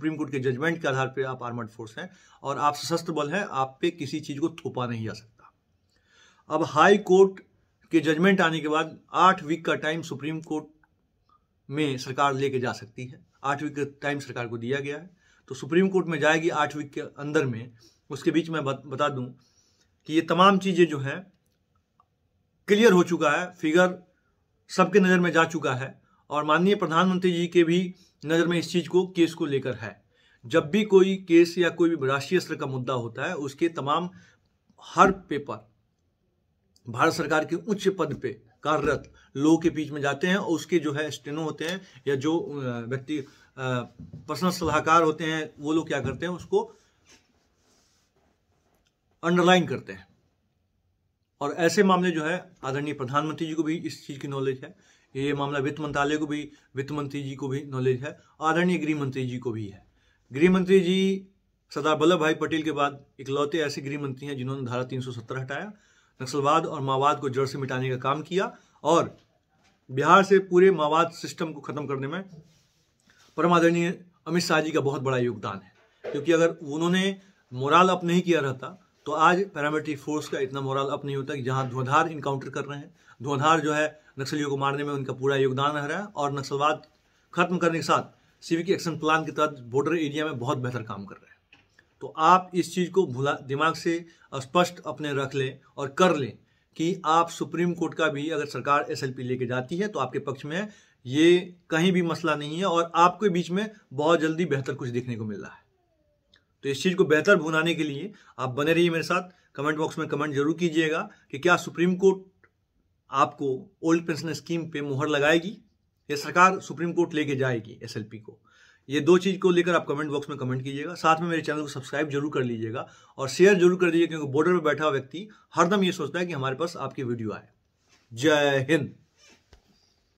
supreme court के judgement के आधार पर आप आर्मर्ड फोर्स हैं और आप सशस्त्र बल हैं आप पे किसी चीज़ को थोपा नहीं जा सकता अब हाई कोर्ट के जजमेंट आने के बाद आठ वीक का टाइम सुप्रीम कोर्ट में सरकार लेके जा सकती है आठ वीक का टाइम सरकार को दिया गया है तो सुप्रीम कोर्ट में जाएगी आठ वीक के अंदर में उसके बीच मैं बता दूं कि ये तमाम चीज़ें जो हैं क्लियर हो चुका है फिगर सबके नज़र में जा चुका है और माननीय प्रधानमंत्री जी के भी नज़र में इस चीज़ को केस को लेकर है जब भी कोई केस या कोई भी राष्ट्रीय स्तर का मुद्दा होता है उसके तमाम हर पेपर भारत सरकार के उच्च पद पे कार्यरत लोगों के बीच में जाते हैं और उसके जो है स्टेनो होते हैं या जो व्यक्ति पर्सनल सलाहकार होते हैं वो लोग क्या करते हैं उसको अंडरलाइन करते हैं और ऐसे मामले जो है आदरणीय प्रधानमंत्री जी को भी इस चीज़ की नॉलेज है ये मामला वित्त मंत्रालय को भी वित्त मंत्री जी को भी नॉलेज है आदरणीय गृह मंत्री जी को भी है गृह मंत्री जी सरदार वल्लभ भाई पटेल के बाद इकलौते ऐसे गृह मंत्री हैं जिन्होंने धारा 370 हटाया नक्सलवाद और माओवाद को जड़ से मिटाने का काम किया और बिहार से पूरे माओवाद सिस्टम को खत्म करने में परमादरणीय अमित शाह जी का बहुत बड़ा योगदान है क्योंकि अगर उन्होंने मोराल अप नहीं किया रहता तो आज पैरामिलिट्री फोर्स का इतना मोरल अप नहीं होता कि जहाँ धुआंधार इनकाउंटर कर रहे हैं धुआंधार जो है नक्सलियों को मारने में उनका पूरा योगदान रह रहा है और नक्सलवाद खत्म करने के साथ सिविक एक्शन प्लान के तहत बॉर्डर एरिया में बहुत बेहतर काम कर रहे हैं तो आप इस चीज़ को भुला दिमाग से स्पष्ट अपने रख लें और कर लें कि आप सुप्रीम कोर्ट का भी अगर सरकार एस लेके जाती है तो आपके पक्ष में ये कहीं भी मसला नहीं है और आपके बीच में बहुत जल्दी बेहतर कुछ देखने को मिल रहा है तो इस चीज़ को बेहतर भुनाने के लिए आप बने रहिए मेरे साथ कमेंट बॉक्स में कमेंट जरूर कीजिएगा कि क्या सुप्रीम कोर्ट आपको ओल्ड पेंशन स्कीम पे मुहर लगाएगी या सरकार सुप्रीम कोर्ट लेके जाएगी एसएलपी को ये दो चीज़ को लेकर आप कमेंट बॉक्स में कमेंट कीजिएगा साथ में मेरे चैनल को सब्सक्राइब जरूर कर लीजिएगा और शेयर जरूर कर दीजिए क्योंकि बॉर्डर पर बैठा हुआ व्यक्ति हरदम ये सोचता है कि हमारे पास आपकी वीडियो आए जय हिंद